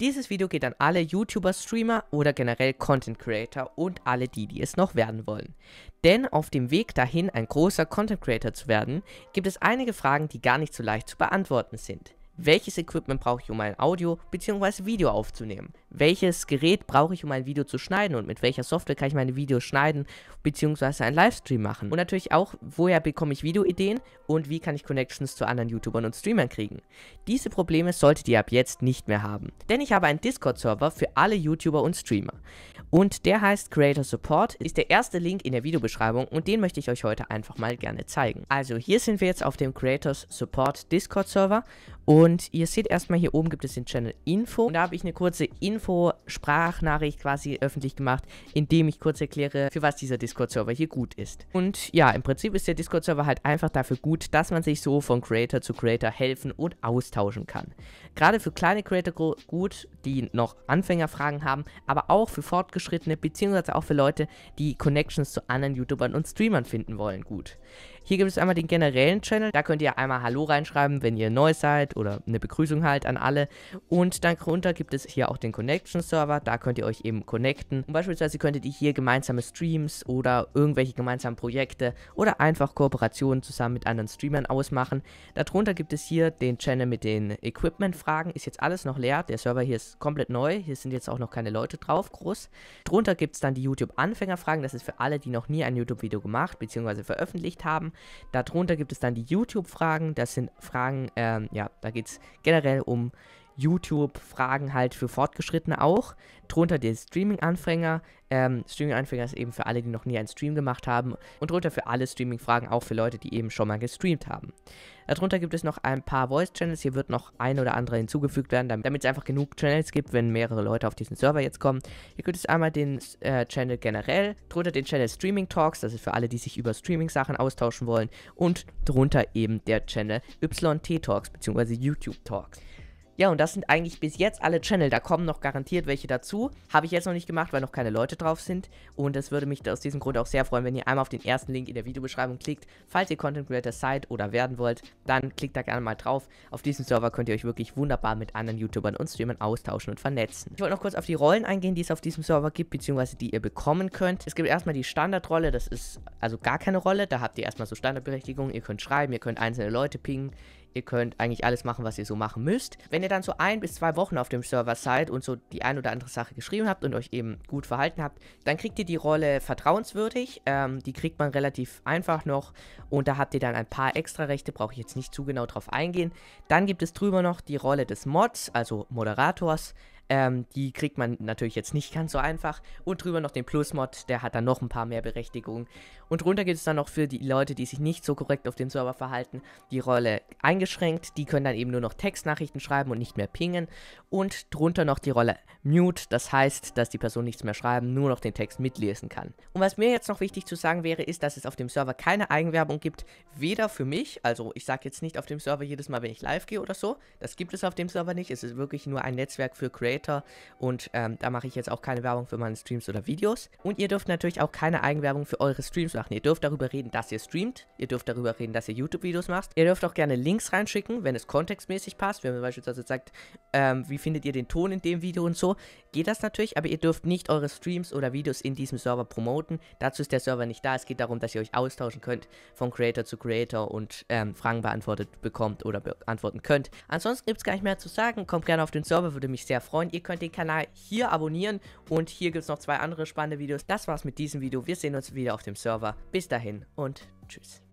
Dieses Video geht an alle YouTuber, Streamer oder generell Content Creator und alle die, die es noch werden wollen. Denn auf dem Weg dahin, ein großer Content Creator zu werden, gibt es einige Fragen, die gar nicht so leicht zu beantworten sind. Welches Equipment brauche ich, um ein Audio bzw. Video aufzunehmen? welches Gerät brauche ich, um ein Video zu schneiden und mit welcher Software kann ich meine Videos schneiden bzw. einen Livestream machen. Und natürlich auch, woher bekomme ich Videoideen und wie kann ich Connections zu anderen YouTubern und Streamern kriegen. Diese Probleme solltet ihr ab jetzt nicht mehr haben, denn ich habe einen Discord-Server für alle YouTuber und Streamer. Und der heißt Creator Support, ist der erste Link in der Videobeschreibung und den möchte ich euch heute einfach mal gerne zeigen. Also hier sind wir jetzt auf dem Creators Support Discord Server und ihr seht erstmal hier oben gibt es den Channel Info und da habe ich eine kurze Info Info-Sprachnachricht quasi öffentlich gemacht, indem ich kurz erkläre, für was dieser Discord-Server hier gut ist. Und ja, im Prinzip ist der Discord-Server halt einfach dafür gut, dass man sich so von Creator zu Creator helfen und austauschen kann. Gerade für kleine Creator gut, die noch Anfängerfragen haben, aber auch für Fortgeschrittene, beziehungsweise auch für Leute, die Connections zu anderen YouTubern und Streamern finden wollen, gut. Hier gibt es einmal den generellen Channel. Da könnt ihr einmal Hallo reinschreiben, wenn ihr neu seid oder eine Begrüßung halt an alle. Und dann runter gibt es hier auch den Connection Server. Da könnt ihr euch eben connecten. Und beispielsweise könntet ihr hier gemeinsame Streams oder irgendwelche gemeinsamen Projekte oder einfach Kooperationen zusammen mit anderen Streamern ausmachen. Darunter gibt es hier den Channel mit den Equipment-Fragen. Ist jetzt alles noch leer. Der Server hier ist komplett neu. Hier sind jetzt auch noch keine Leute drauf groß. Darunter gibt es dann die YouTube-Anfängerfragen. Das ist für alle, die noch nie ein YouTube-Video gemacht bzw. veröffentlicht haben. Darunter gibt es dann die YouTube-Fragen. Das sind Fragen, ähm, ja, da geht es generell um YouTube-Fragen halt für Fortgeschrittene auch. Drunter die Streaming-Anfänger. Ähm, Streaming-Anfänger ist eben für alle, die noch nie einen Stream gemacht haben. Und drunter für alle Streaming-Fragen, auch für Leute, die eben schon mal gestreamt haben. Darunter gibt es noch ein paar Voice-Channels. Hier wird noch ein oder andere hinzugefügt werden, damit es einfach genug Channels gibt, wenn mehrere Leute auf diesen Server jetzt kommen. Hier gibt es einmal den äh, Channel generell, drunter den Channel Streaming Talks, das ist für alle, die sich über Streaming-Sachen austauschen wollen. Und drunter eben der Channel YT Talks bzw. YouTube Talks. Ja, und das sind eigentlich bis jetzt alle Channel. Da kommen noch garantiert welche dazu. Habe ich jetzt noch nicht gemacht, weil noch keine Leute drauf sind. Und es würde mich aus diesem Grund auch sehr freuen, wenn ihr einmal auf den ersten Link in der Videobeschreibung klickt. Falls ihr Content Creator seid oder werden wollt, dann klickt da gerne mal drauf. Auf diesem Server könnt ihr euch wirklich wunderbar mit anderen YouTubern und Streamern austauschen und vernetzen. Ich wollte noch kurz auf die Rollen eingehen, die es auf diesem Server gibt, beziehungsweise die ihr bekommen könnt. Es gibt erstmal die Standardrolle. Das ist also gar keine Rolle. Da habt ihr erstmal so Standardberechtigung. Ihr könnt schreiben, ihr könnt einzelne Leute pingen. Ihr könnt eigentlich alles machen, was ihr so machen müsst. Wenn ihr dann so ein bis zwei Wochen auf dem Server seid und so die ein oder andere Sache geschrieben habt und euch eben gut verhalten habt, dann kriegt ihr die Rolle vertrauenswürdig. Ähm, die kriegt man relativ einfach noch und da habt ihr dann ein paar extra Rechte, brauche ich jetzt nicht zu genau drauf eingehen. Dann gibt es drüber noch die Rolle des Mods, also Moderators. Ähm, die kriegt man natürlich jetzt nicht ganz so einfach. Und drüber noch den Plus-Mod, der hat dann noch ein paar mehr Berechtigungen. Und runter gibt es dann noch für die Leute, die sich nicht so korrekt auf dem Server verhalten, die Rolle eingeschränkt. Die können dann eben nur noch Textnachrichten schreiben und nicht mehr pingen. Und drunter noch die Rolle Mute, das heißt, dass die Person nichts mehr schreiben, nur noch den Text mitlesen kann. Und was mir jetzt noch wichtig zu sagen wäre, ist, dass es auf dem Server keine Eigenwerbung gibt, weder für mich, also ich sage jetzt nicht auf dem Server jedes Mal, wenn ich live gehe oder so, das gibt es auf dem Server nicht, es ist wirklich nur ein Netzwerk für Creator Creator und ähm, da mache ich jetzt auch keine Werbung für meine Streams oder Videos. Und ihr dürft natürlich auch keine Eigenwerbung für eure Streams machen. Ihr dürft darüber reden, dass ihr streamt, ihr dürft darüber reden, dass ihr YouTube-Videos macht. Ihr dürft auch gerne Links reinschicken, wenn es kontextmäßig passt. Wenn man beispielsweise sagt, ähm, wie findet ihr den Ton in dem Video und so, geht das natürlich, aber ihr dürft nicht eure Streams oder Videos in diesem Server promoten. Dazu ist der Server nicht da. Es geht darum, dass ihr euch austauschen könnt von Creator zu Creator und ähm, Fragen beantwortet bekommt oder beantworten könnt. Ansonsten gibt es gar nicht mehr zu sagen. Kommt gerne auf den Server, würde mich sehr freuen und ihr könnt den Kanal hier abonnieren und hier gibt es noch zwei andere spannende Videos. Das war's mit diesem Video. Wir sehen uns wieder auf dem Server. Bis dahin und tschüss.